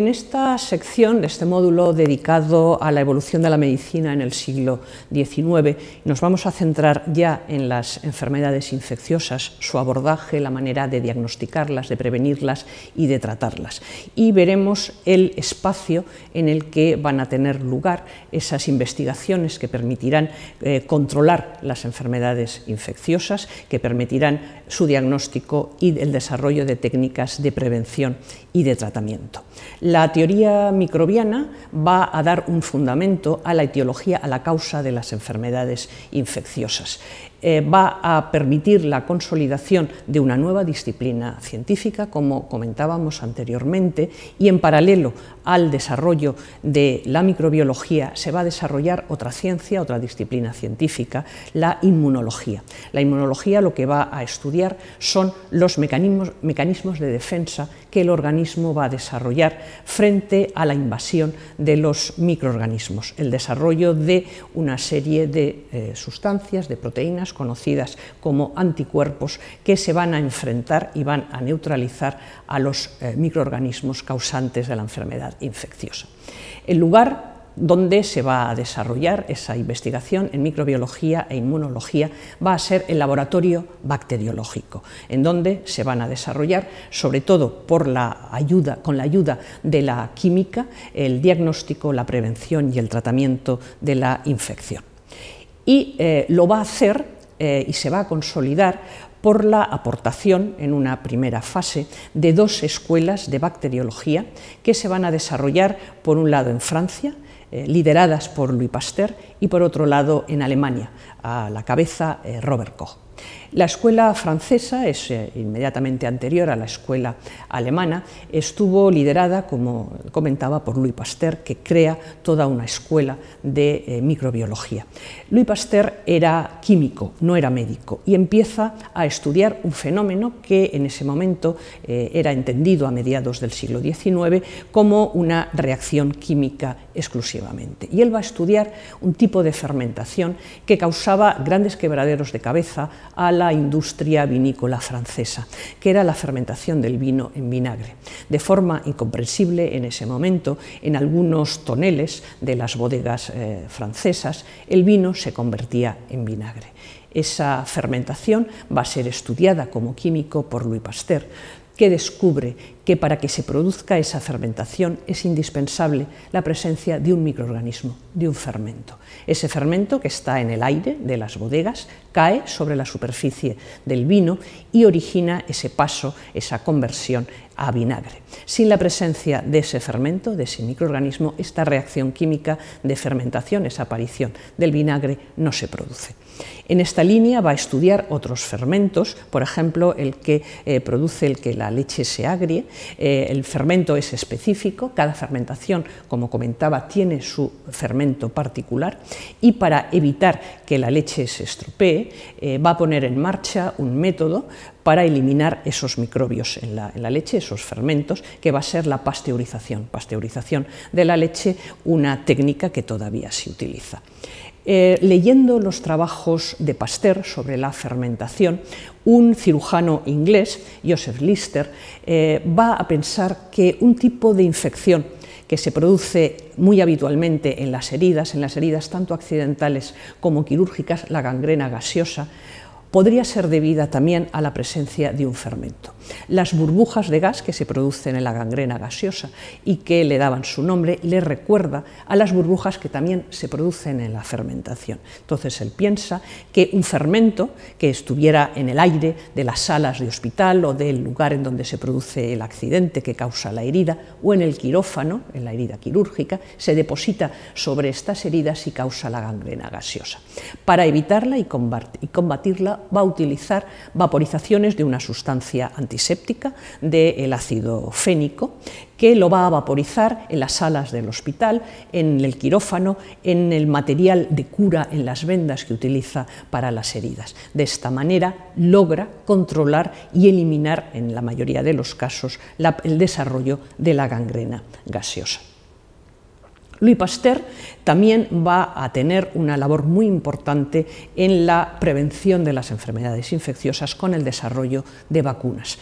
En esta sección, de este módulo dedicado a la evolución de la medicina en el siglo XIX, nos vamos a centrar ya en las enfermedades infecciosas, su abordaje, la manera de diagnosticarlas, de prevenirlas y de tratarlas. Y veremos el espacio en el que van a tener lugar esas investigaciones que permitirán eh, controlar las enfermedades infecciosas, que permitirán su diagnóstico y el desarrollo de técnicas de prevención y de tratamiento. La teoría microbiana va a dar un fundamento a la etiología, a la causa de las enfermedades infecciosas. Eh, va a permitir la consolidación de una nueva disciplina científica, como comentábamos anteriormente, y en paralelo al desarrollo de la microbiología se va a desarrollar otra ciencia, otra disciplina científica, la inmunología. La inmunología lo que va a estudiar son los mecanismos, de defensa que el organismo va a desarrollar frente a la invasión de los microorganismos, el desarrollo de una serie de eh, sustancias, de proteínas, conocidas como anticuerpos que se van a enfrentar y van a neutralizar a los eh, microorganismos causantes de la enfermedad infecciosa. El lugar donde se va a desarrollar esa investigación en microbiología e inmunología va a ser el laboratorio bacteriológico, en donde se van a desarrollar, sobre todo por la ayuda, con la ayuda de la química, el diagnóstico, la prevención y el tratamiento de la infección. Y eh, lo va a hacer eh, y se va a consolidar por la aportación en una primera fase de dos escuelas de bacteriología que se van a desarrollar, por un lado, en Francia, eh, lideradas por Louis Pasteur, y por otro lado, en Alemania, a la cabeza eh, Robert Koch. La escuela francesa es eh, inmediatamente anterior a la escuela alemana, estuvo liderada, como comentaba, por Louis Pasteur, que crea toda una escuela de eh, microbiología. Louis Pasteur era químico, no era médico, y empieza a estudiar un fenómeno que en ese momento eh, era entendido a mediados del siglo XIX como una reacción química exclusivamente. Y él va a estudiar un tipo de fermentación que causaba grandes quebraderos de cabeza al la industria vinícola francesa, que era la fermentación del vino en vinagre. De forma incomprensible en ese momento, en algunos toneles de las bodegas eh, francesas, el vino se convertía en vinagre. Esa fermentación va a ser estudiada como químico por Louis Pasteur, que descubre que para que se produzca esa fermentación es indispensable la presencia de un microorganismo, de un fermento. Ese fermento que está en el aire de las bodegas cae sobre la superficie del vino y origina ese paso, esa conversión a vinagre. Sin la presencia de ese fermento, de ese microorganismo, esta reacción química de fermentación, esa aparición del vinagre, no se produce. En esta línea va a estudiar otros fermentos, por ejemplo, el que eh, produce el que la leche se agrie, eh, el fermento es específico, cada fermentación, como comentaba, tiene su fermento particular y para evitar que la leche se estropee, eh, va a poner en marcha un método para eliminar esos microbios en la, en la, leche, esos fermentos, que va a ser la pasteurización. Pasteurización de la leche, una técnica que todavía se utiliza. Eh, leyendo los trabajos de Pasteur sobre la fermentación, un cirujano inglés, Joseph Lister, eh, va a pensar que un tipo de infección que se produce muy habitualmente en las heridas, en las heridas tanto accidentales como quirúrgicas, la gangrena gaseosa, podría ser debida también a la presencia de un fermento las burbujas de gas que se producen en la gangrena gaseosa y que le daban su nombre le recuerda a las burbujas que también se producen en la fermentación. Entonces él piensa que un fermento que estuviera en el aire de las salas de hospital o del lugar en donde se produce el accidente que causa la herida o en el quirófano, en la herida quirúrgica, se deposita sobre estas heridas y causa la gangrena gaseosa. Para evitarla y combatirla va a utilizar vaporizaciones de una sustancia anti séptica, del ácido fénico, que lo va a vaporizar en las salas del hospital, en el quirófano, en el material de cura, en las vendas que utiliza para las heridas. De esta manera logra controlar y eliminar, en la mayoría de los casos, el desarrollo de la gangrena gaseosa. Louis Pasteur también va a tener una labor muy importante en la prevención de las enfermedades infecciosas con el desarrollo de vacunas.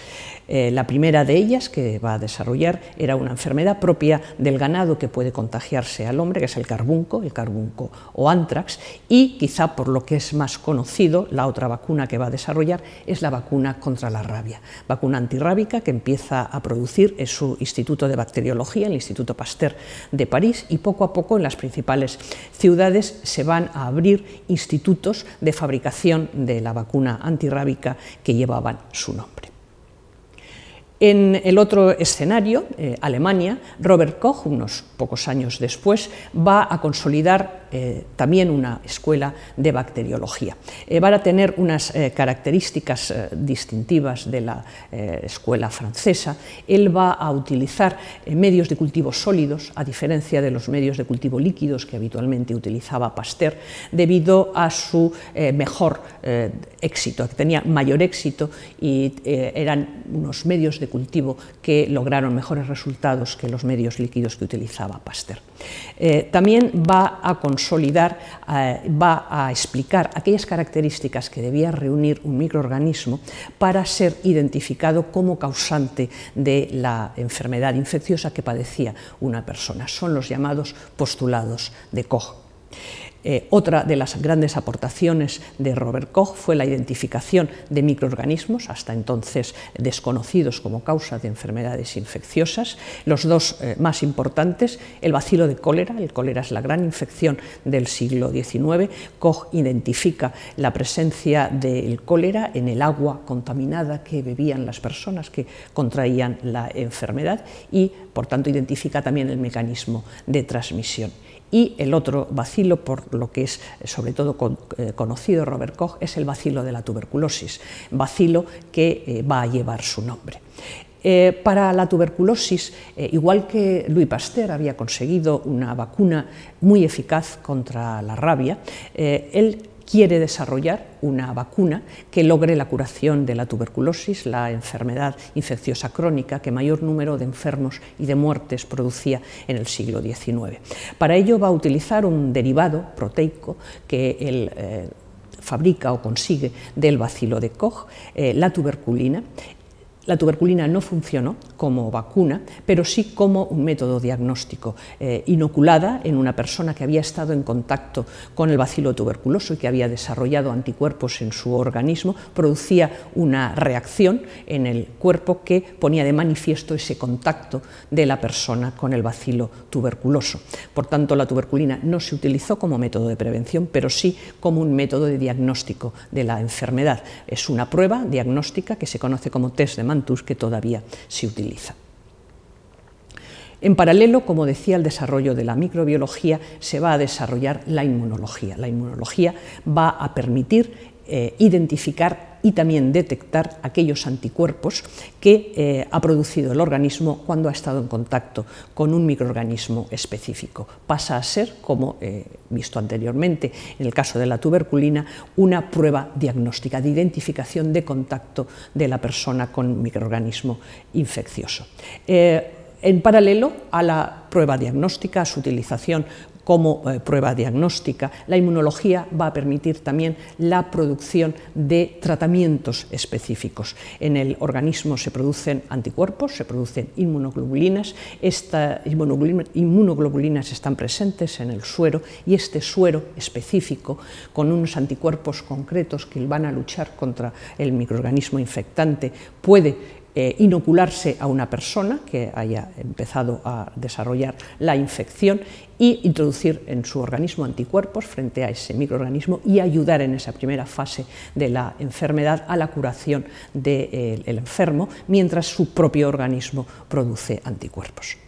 Eh, la primera de ellas que va a desarrollar era una enfermedad propia del ganado que puede contagiarse al hombre, que es el carbunco, el carbunco o antrax, y quizá por lo que es más conocido, la otra vacuna que va a desarrollar es la vacuna contra la rabia, vacuna antirrábica que empieza a producir en su Instituto de Bacteriología, el Instituto Pasteur de París, y poco a poco en las principales ciudades se van a abrir institutos de fabricación de la vacuna antirrábica que llevaban su nombre. En el otro escenario, eh, Alemania, Robert Koch, unos pocos años después, va a consolidar eh, también una escuela de bacteriología. Eh, van a tener unas eh, características distintivas de la escuela francesa. Él va a utilizar medios de cultivo sólidos, a diferencia de los medios de cultivo líquidos que habitualmente utilizaba Pasteur, debido a su mejor éxito, que tenía mayor éxito y eran unos medios de cultivo que lograron mejores resultados que los medios líquidos que utilizaba Pasteur. también va a eh, va a explicar aquellas características que debía reunir un microorganismo para ser identificado como causante de la enfermedad infecciosa que padecía una persona. Son los llamados postulados de Koch. Eh, otra de las grandes aportaciones de Robert Koch fue la identificación de microorganismos, hasta entonces desconocidos como causa de enfermedades infecciosas. Los dos eh, más importantes, el vacilo de cólera, el cólera es la gran infección del siglo XIX. Koch identifica la presencia del cólera en el agua contaminada que bebían las personas que contraían la enfermedad y, por tanto, identifica también el mecanismo de transmisión y el otro vacilo, por lo que es sobre todo eh, conocido Robert Koch, es el vacilo de la tuberculosis, vacilo que eh, va a llevar su nombre. Eh, para la tuberculosis, igual que Louis Pasteur había conseguido una vacuna muy eficaz contra la rabia, él quiere desarrollar una vacuna que logre la curación de la tuberculosis, la enfermedad infecciosa crónica que mayor número de enfermos y de muertes producía en el siglo XIX. Para ello va a utilizar un derivado proteico que él eh, fabrica o consigue del bacilo de Koch, eh, la tuberculina, la tuberculina no funcionó como vacuna, pero sí como un método diagnóstico, eh, inoculada en una persona que había estado en contacto con el bacilo tuberculoso y que había desarrollado anticuerpos en su organismo, producía una reacción en el cuerpo que ponía de manifiesto ese contacto de la persona con el bacilo tuberculoso. Por tanto, la tuberculina no se utilizó como método de prevención, pero sí como un método de diagnóstico de la enfermedad. Es una prueba diagnóstica que se conoce como test de que todavía se utiliza. En paralelo, como decía, al desarrollo de la microbiología se va a desarrollar la inmunología. La inmunología va a permitir eh, identificar y también detectar aquellos anticuerpos que eh, ha producido el organismo cuando ha estado en contacto con un microorganismo específico. Pasa a ser, como eh, visto anteriormente en el caso de la tuberculina, una prueba diagnóstica de identificación de contacto de la persona con microorganismo infeccioso. Eh, en paralelo a la prueba diagnóstica, a su utilización como eh, prueba diagnóstica. La inmunología va a permitir también la producción de tratamientos específicos. En el organismo se producen anticuerpos, se producen inmunoglobulinas, estas inmunoglobulinas están presentes en el suero y este suero específico con unos anticuerpos concretos que van a luchar contra el microorganismo infectante puede eh, inocularse a una persona que haya empezado a desarrollar la infección e introducir en su organismo anticuerpos frente a ese microorganismo y ayudar en esa primera fase de la enfermedad a la curación del enfermo mientras su propio organismo produce anticuerpos.